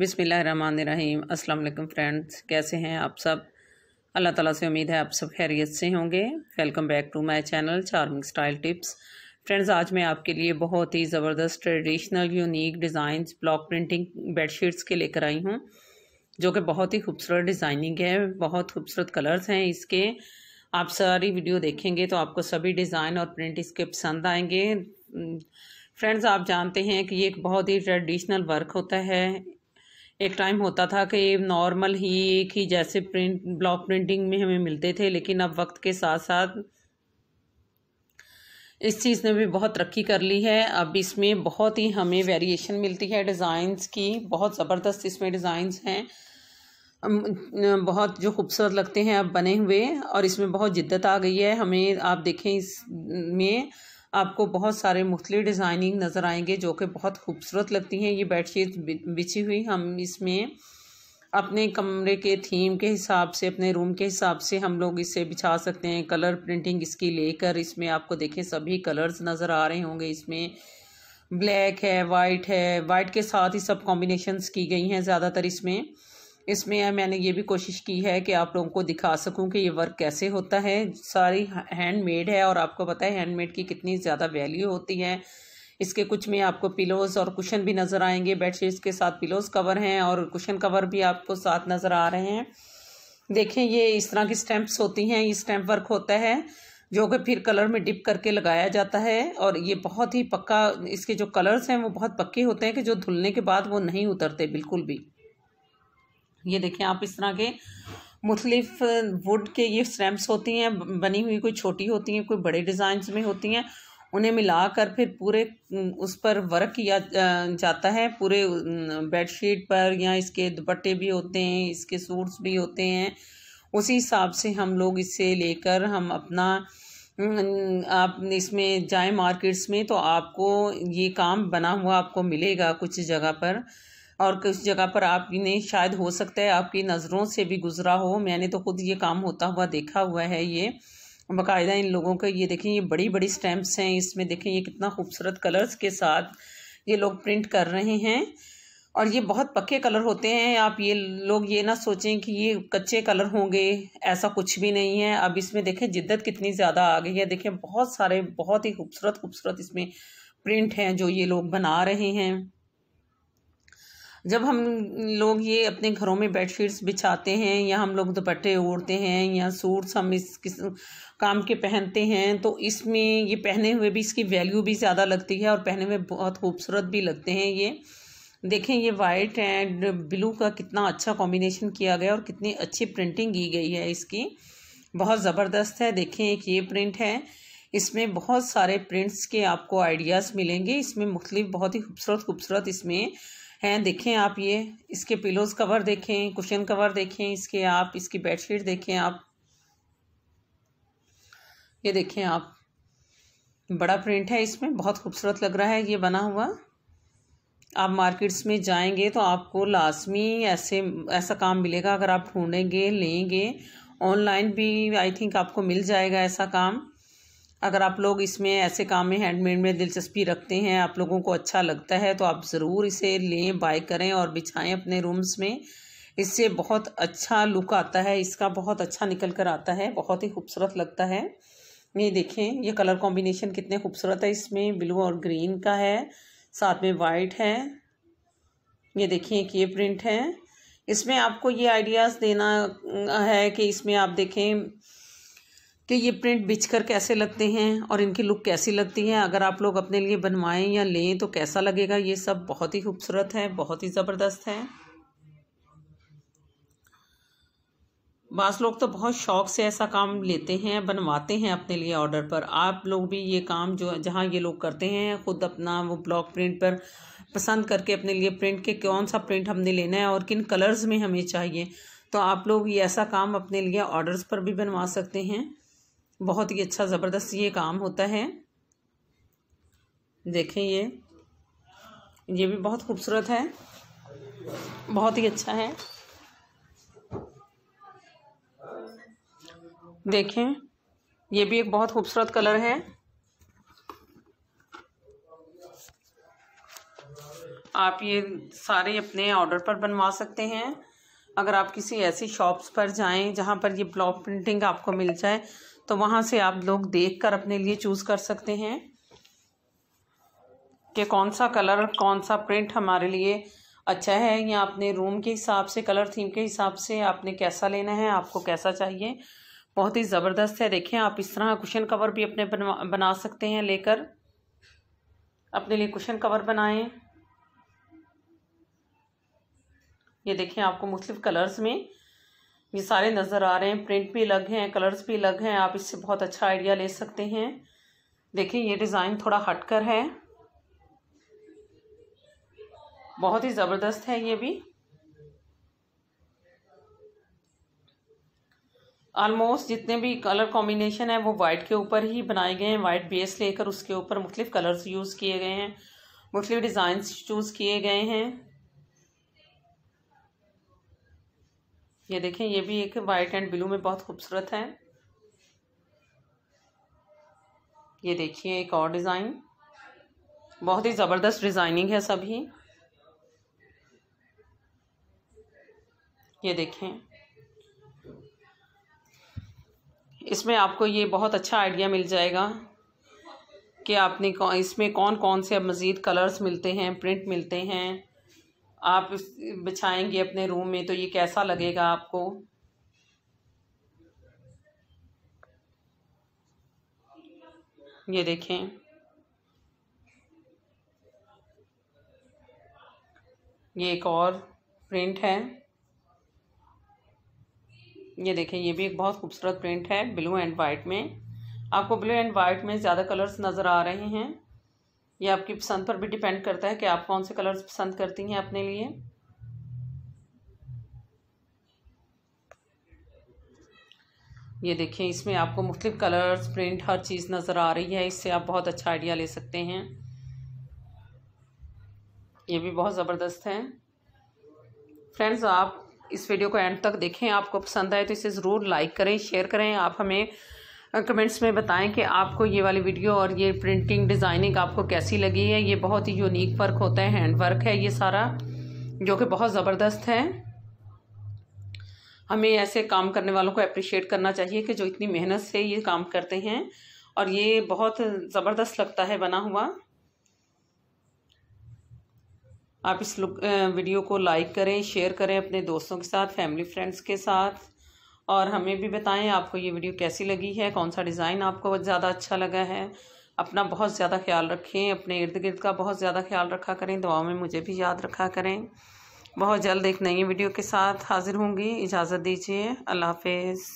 बिसमीम् अल्लाम फ्रेंड्स कैसे हैं आप सब अल्लाह ताला से उम्मीद है आप सब खैरियत से होंगे welcome back to my channel charming style tips friends आज मैं आपके लिए बहुत ही ज़बरदस्त traditional unique design block printing bedsheets के लेकर आई हूँ जो कि बहुत ही खूबसूरत डिज़ाइनिंग है बहुत खूबसूरत कलर्स हैं इसके आप सारी वीडियो देखेंगे तो आपको सभी डिज़ाइन और प्रिंट इसके पसंद आएंगे फ्रेंड्स आप जानते हैं कि ये एक बहुत ही ट्रेडिशनल वर्क होता है एक टाइम होता था कि नॉर्मल ही एक ही जैसे प्रिंट ब्लॉक प्रिंटिंग में हमें मिलते थे लेकिन अब वक्त के साथ साथ इस चीज़ ने भी बहुत तरक्की कर ली है अब इसमें बहुत ही हमें वेरिएशन मिलती है डिज़ाइंस की बहुत ज़बरदस्त इसमें डिज़ाइंस हैं बहुत जो खूबसूरत लगते हैं अब बने हुए और इसमें बहुत जिद्दत आ गई है हमें आप देखें इसमें आपको बहुत सारे मुख्तलि डिज़ाइनिंग नज़र आएंगे जो कि बहुत खूबसूरत लगती हैं ये बेडशीट बिछी हुई हम इसमें अपने कमरे के थीम के हिसाब से अपने रूम के हिसाब से हम लोग इसे बिछा सकते हैं कलर प्रिंटिंग इसकी लेकर इसमें आपको देखें सभी कलर्स नज़र आ रहे होंगे इसमें ब्लैक है वाइट है वाइट के साथ ही सब कॉम्बिनेशंस की गई हैं ज़्यादातर इसमें इसमें मैंने ये भी कोशिश की है कि आप लोगों को दिखा सकूं कि ये वर्क कैसे होता है सारी हैंडमेड है और आपको पता है हैंडमेड की कितनी ज़्यादा वैल्यू होती है इसके कुछ में आपको पिलोज़ और कुशन भी नज़र आएंगे बेडशीट्स के साथ पिलोज़ कवर हैं और कुशन कवर भी आपको साथ नज़र आ रहे हैं देखें ये इस तरह की स्टैंप्स होती हैं ये स्टैम्प वर्क होता है जो कि फिर कलर में डिप करके लगाया जाता है और ये बहुत ही पक्का इसके जो कलर्स हैं वो बहुत पक्के होते हैं कि जो धुलने के बाद वो नहीं उतरते बिल्कुल भी ये देखें आप इस तरह के मुख्तलिफ वुड के ये स्टैम्प्स होती हैं बनी हुई कोई छोटी होती हैं कोई बड़े डिज़ाइन में होती हैं उन्हें मिलाकर फिर पूरे उस पर वर्क किया जाता है पूरे बेडशीट पर या इसके दुपट्टे भी होते हैं इसके सूट्स भी होते हैं उसी हिसाब से हम लोग इसे लेकर हम अपना आप इसमें जाए मार्केट्स में तो आपको ये काम बना हुआ आपको मिलेगा कुछ जगह पर और किस जगह पर आपने शायद हो सकता है आपकी नज़रों से भी गुजरा हो मैंने तो खुद ये काम होता हुआ देखा हुआ है ये बाकायदा इन लोगों का ये देखें ये बड़ी बड़ी स्टैम्प्स हैं इसमें देखें ये कितना खूबसूरत कलर्स के साथ ये लोग प्रिंट कर रहे हैं और ये बहुत पक्के कलर होते हैं आप ये लोग ये ना सोचें कि ये कच्चे कलर होंगे ऐसा कुछ भी नहीं है अब इसमें देखें जिद्दत कितनी ज़्यादा आ गई है देखें बहुत सारे बहुत ही खूबसूरत खूबसूरत इसमें प्रिंट हैं जो ये लोग बना रहे हैं जब हम लोग ये अपने घरों में बेडशीट्स बिछाते हैं या हम लोग दुपट्टे ओढ़ते हैं या सूट्स हम इस किस काम के पहनते हैं तो इसमें ये पहने हुए भी इसकी वैल्यू भी ज़्यादा लगती है और पहने हुए बहुत खूबसूरत भी लगते हैं ये देखें ये वाइट एंड ब्लू का कितना अच्छा कॉम्बिनेशन किया गया और कितनी अच्छी प्रिंटिंग की गई है इसकी बहुत ज़बरदस्त है देखें एक ये प्रिंट है इसमें बहुत सारे प्रिंट्स के आपको आइडियाज़ मिलेंगे इसमें मुख्तलि बहुत ही खूबसूरत खूबसूरत इसमें हैं देखें आप ये इसके पिलोज़ कवर देखें कुशन कवर देखें इसके आप इसकी बेडशीट देखें आप ये देखें आप बड़ा प्रिंट है इसमें बहुत खूबसूरत लग रहा है ये बना हुआ आप मार्केट्स में जाएंगे तो आपको लाजमी ऐसे ऐसा काम मिलेगा अगर आप ढूंढेंगे लेंगे ऑनलाइन भी आई थिंक आपको मिल जाएगा ऐसा काम अगर आप लोग इसमें ऐसे काम में हैंडमेड में दिलचस्पी रखते हैं आप लोगों को अच्छा लगता है तो आप ज़रूर इसे लें बाय करें और बिछाएं अपने रूम्स में इससे बहुत अच्छा लुक आता है इसका बहुत अच्छा निकल कर आता है बहुत ही खूबसूरत लगता है ये देखें ये कलर कॉम्बिनेशन कितने खूबसूरत है इसमें ब्लू और ग्रीन का है साथ में वाइट है ये देखिए कि ये प्रिंट है इसमें आपको ये आइडियाज़ देना है कि इसमें आप देखें कि ये प्रिंट बिछ कर कैसे लगते हैं और इनकी लुक कैसी लगती है अगर आप लोग अपने लिए बनवाएं या लें तो कैसा लगेगा ये सब बहुत ही खूबसूरत है बहुत ही ज़बरदस्त है बास लोग तो बहुत शौक से ऐसा काम लेते हैं बनवाते हैं अपने लिए ऑर्डर पर आप लोग भी ये काम जो जहाँ ये लोग करते हैं ख़ुद अपना वो ब्लॉक प्रिंट पर पसंद करके अपने लिए प्रिंट के कौन सा प्रिंट हमने लेना है और किन कलर्स में हमें चाहिए तो आप लोग ये ऐसा काम अपने लिए ऑर्डर्स पर भी बनवा सकते हैं बहुत ही अच्छा ज़बरदस्त ये काम होता है देखें ये ये भी बहुत खूबसूरत है बहुत ही अच्छा है देखें ये भी एक बहुत खूबसूरत कलर है आप ये सारे अपने ऑर्डर पर बनवा सकते हैं अगर आप किसी ऐसी शॉप्स पर जाएं जहाँ पर ये ब्लॉक प्रिंटिंग आपको मिल जाए तो वहाँ से आप लोग देख कर अपने लिए चूज़ कर सकते हैं कि कौन सा कलर कौन सा प्रिंट हमारे लिए अच्छा है या अपने रूम के हिसाब से कलर थीम के हिसाब से आपने कैसा लेना है आपको कैसा चाहिए बहुत ही ज़बरदस्त है देखें आप इस तरह कुशन कवर भी अपने बनवा बना सकते हैं लेकर अपने लिए कुशन कवर बनाएं ये देखें आपको मुख्तु कलर्स में ये सारे नज़र आ रहे हैं प्रिंट भी अलग हैं कलर्स भी अलग हैं आप इससे बहुत अच्छा आइडिया ले सकते हैं देखें ये डिज़ाइन थोड़ा हटकर है बहुत ही ज़बरदस्त है ये भी आलमोस्ट जितने भी कलर कॉम्बिनेशन है वो वाइट के ऊपर ही बनाए गए हैं वाइट बेस लेकर उसके ऊपर मुख्तलिफ़ कलर्स यूज़ किए गए हैं मुख्तु डिज़ाइंस चूज़ किए गए हैं ये देखें ये भी एक वाइट एंड ब्लू में बहुत खूबसूरत है ये देखिए एक और डिज़ाइन बहुत ही ज़बरदस्त डिज़ाइनिंग है सभी ये देखें इसमें आपको ये बहुत अच्छा आइडिया मिल जाएगा कि आपने कौ, इसमें कौन कौन से अब मज़ीद कलर्स मिलते हैं प्रिंट मिलते हैं आप बिछाएंगे अपने रूम में तो ये कैसा लगेगा आपको ये देखें ये एक और प्रिंट है ये देखें ये भी एक बहुत खूबसूरत प्रिंट है ब्लू एंड वाइट में आपको ब्लू एंड वाइट में ज़्यादा कलर्स नज़र आ रहे हैं ये आपकी पसंद पर भी डिपेंड करता है कि आप कौन से कलर्स पसंद करती हैं अपने लिए ये देखें इसमें आपको मुख्तलिफ कलर्स प्रिंट हर चीज़ नज़र आ रही है इससे आप बहुत अच्छा आइडिया ले सकते हैं ये भी बहुत ज़बरदस्त है फ्रेंड्स आप इस वीडियो को एंड तक देखें आपको पसंद आए तो इसे ज़रूर लाइक करें शेयर करें आप हमें कमेंट्स में बताएं कि आपको ये वाली वीडियो और ये प्रिंटिंग डिज़ाइनिंग आपको कैसी लगी है ये बहुत ही यूनिक वर्क होता है हैंड वर्क है ये सारा जो कि बहुत ज़बरदस्त है हमें ऐसे काम करने वालों को अप्रिशिएट करना चाहिए कि जो इतनी मेहनत से ये काम करते हैं और ये बहुत ज़बरदस्त लगता है बना हुआ आप इस वीडियो को लाइक करें शेयर करें अपने दोस्तों के साथ फैमिली फ्रेंड्स के साथ और हमें भी बताएं आपको ये वीडियो कैसी लगी है कौन सा डिज़ाइन आपको ज़्यादा अच्छा लगा है अपना बहुत ज़्यादा ख्याल रखें अपने इर्द गिर्द का बहुत ज़्यादा ख्याल रखा करें दुआओं में मुझे भी याद रखा करें बहुत जल्द एक नई वीडियो के साथ हाज़िर होंगी इजाज़त दीजिए अल्लाह हाफिज़